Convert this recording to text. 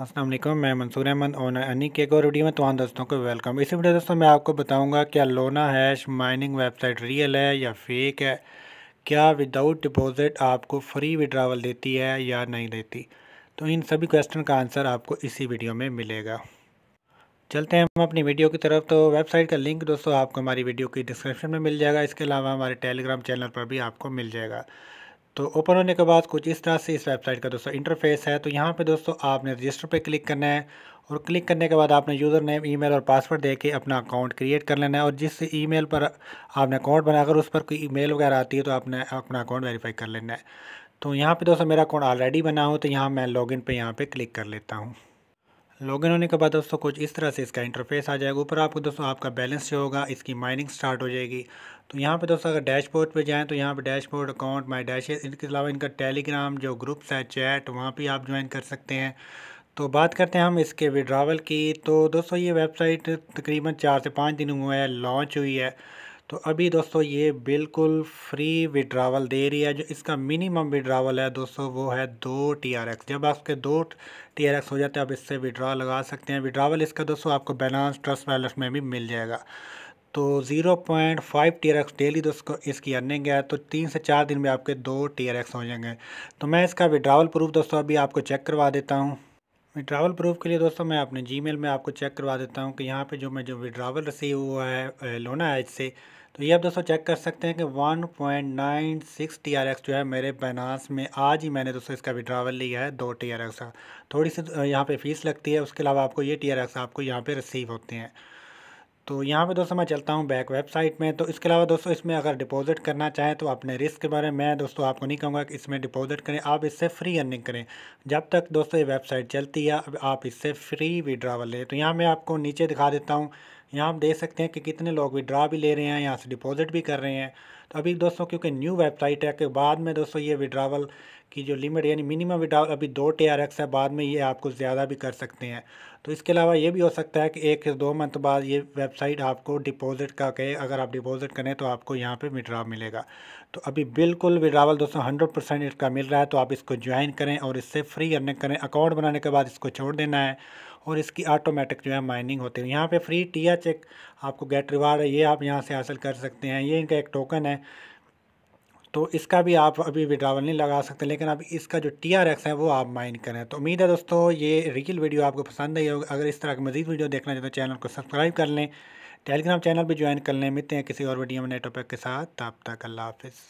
असलम मैं मंसूर अहमद ओनर अनी के एक और वीडियो में तमाम दोस्तों को वेलकम इसी वीडियो दोस्तों मैं आपको बताऊंगा क्या लोना हैश माइनिंग वेबसाइट रियल है या फेक है क्या विदाउट डिपॉजिट आपको फ्री विड्रावल देती है या नहीं देती तो इन सभी क्वेश्चन का आंसर आपको इसी वीडियो में मिलेगा चलते हैं हम अपनी वीडियो की तरफ तो वेबसाइट का लिंक दोस्तों आपको हमारी वीडियो की डिस्क्रिप्शन में मिल जाएगा इसके अलावा हमारे टेलीग्राम चैनल पर भी आपको मिल जाएगा तो ओपन होने के बाद कुछ इस तरह से इस वेबसाइट का दोस्तों इंटरफेस है तो यहाँ पे दोस्तों आपने रजिस्टर पे क्लिक करना है और क्लिक करने के बाद आपने यूज़र नेम ईमेल और पासवर्ड दे के अपना अकाउंट क्रिएट कर लेना है और जिस ईमेल पर आपने अकाउंट बनाकर उस पर कोई मेल वगैरह आती है तो आपने अपना अकाउंट वेरीफाई कर लेना है तो यहाँ पर दोस्तों मेरा अकाउंट ऑलरेडी बना हो तो यहाँ मैं लॉगिन पर यहाँ पर क्लिक कर लेता हूँ लॉगिन होने के बाद दोस्तों कुछ इस तरह से इसका इंटरफेस आ जाएगा ऊपर आपको दोस्तों आपका बैलेंस जो होगा इसकी माइनिंग स्टार्ट हो जाएगी तो यहाँ पे दोस्तों अगर डैशबोर्ड पे जाएँ तो यहाँ पे डैशबोर्ड अकाउंट माय डैशेज इनके अलावा इनका टेलीग्राम जो ग्रुप्स है चैट वहाँ भी आप ज्वाइन कर सकते हैं तो बात करते हैं हम इसके विड्रावल की तो दोस्तों ये वेबसाइट तकरीबन चार से पाँच दिन हुए हैं लॉन्च हुई है तो अभी दोस्तों ये बिल्कुल फ्री विड्रावल दे रही है जो इसका मिनिमम विड्रावल है दोस्तों वो है दो टी आर एक्स जब आपके दो टी आर एक्स हो जाते हैं आप इससे विड्रॉ लगा सकते हैं विड्रावल इसका दोस्तों आपको बैलेंस ट्रस्ट बैलेंस में भी मिल जाएगा तो 0.5 point five T R X daily दोस्तों इसकी अर्निंग है तो तीन से चार दिन में आपके दो टी आर एक्स हो जाएंगे तो मैं इसका विड्रावल प्रूफ दोस्तों अभी आपको चेक करवा देता हूँ विड्रावल प्रूफ के लिए दोस्तों मैं अपने जी में आपको चेक करवा देता हूँ कि यहाँ पर जो मैं जो विड्रावल रिसीव हुआ है लोना एज से तो ये आप दोस्तों चेक कर सकते हैं कि 1.96 एक्स जो है मेरे बैनास में आज ही मैंने दोस्तों इसका विड्रावल लिया है दो TRX का थोड़ी सी यहाँ पे फीस लगती है उसके अलावा आपको ये एक्स आपको यहाँ पे रिसीव होते हैं तो यहाँ पे दोस्तों मैं चलता हूँ बैक वेबसाइट में तो इसके अलावा दोस्तों इसमें अगर डिपॉजिट करना चाहें तो अपने रिस्क के बारे में मैं दोस्तों आपको नहीं कहूँगा कि इसमें डिपॉजिट करें आप इससे फ्री अर्निंग करें जब तक दोस्तों ये वेबसाइट चलती है आप इससे फ्री विड्रावल लें तो यहाँ मैं आपको नीचे दिखा देता हूँ यहाँ आप देख सकते हैं कि कितने लोग विड्रा भी ले रहे हैं यहाँ से डिपॉजिट भी कर रहे हैं तो अभी दोस्तों क्योंकि न्यू वेबसाइट है कि बाद में दोस्तों ये विड्रावल की जो लिमिट यानी मिनिमम विड्रावल अभी दो टी आर एक्स है बाद में ये आपको ज़्यादा भी कर सकते हैं तो इसके अलावा ये भी हो सकता है कि एक या दो मंथ बाद ये वेबसाइट आपको डिपॉजिट का कहे अगर आप डिपॉजिट करें तो आपको यहाँ पे विड्राव मिलेगा तो अभी बिल्कुल विड्रावल दोस्तों हंड्रेड परसेंट इसका मिल रहा है तो आप इसको ज्वाइन करें और इससे फ्री अर्निंग करें अकाउंट बनाने के बाद इसको छोड़ देना है और इसकी ऑटोमेटिक जो है माइनिंग होती है यहाँ पे फ्री टी एच एक आपको गेट रिवार्ड है ये आप यहाँ से हासिल कर सकते हैं ये इनका एक टोकन है तो इसका भी आप अभी विड्रावल नहीं लगा सकते लेकिन अब इसका जो टी आर एक्स है वो आप माइन करें तो उम्मीद है दोस्तों ये रियल वीडियो आपको पसंद आई होगी अगर इस तरह की मजीद वीडियो देखना चाहते तो चैनल को सब्सक्राइब कर लें टेलीग्राम चैनल भी ज्वाइन कर लें मिलते हैं किसी और वीडियो में नए टॉपिक के साथ तब तक अल्लाह हाफिज़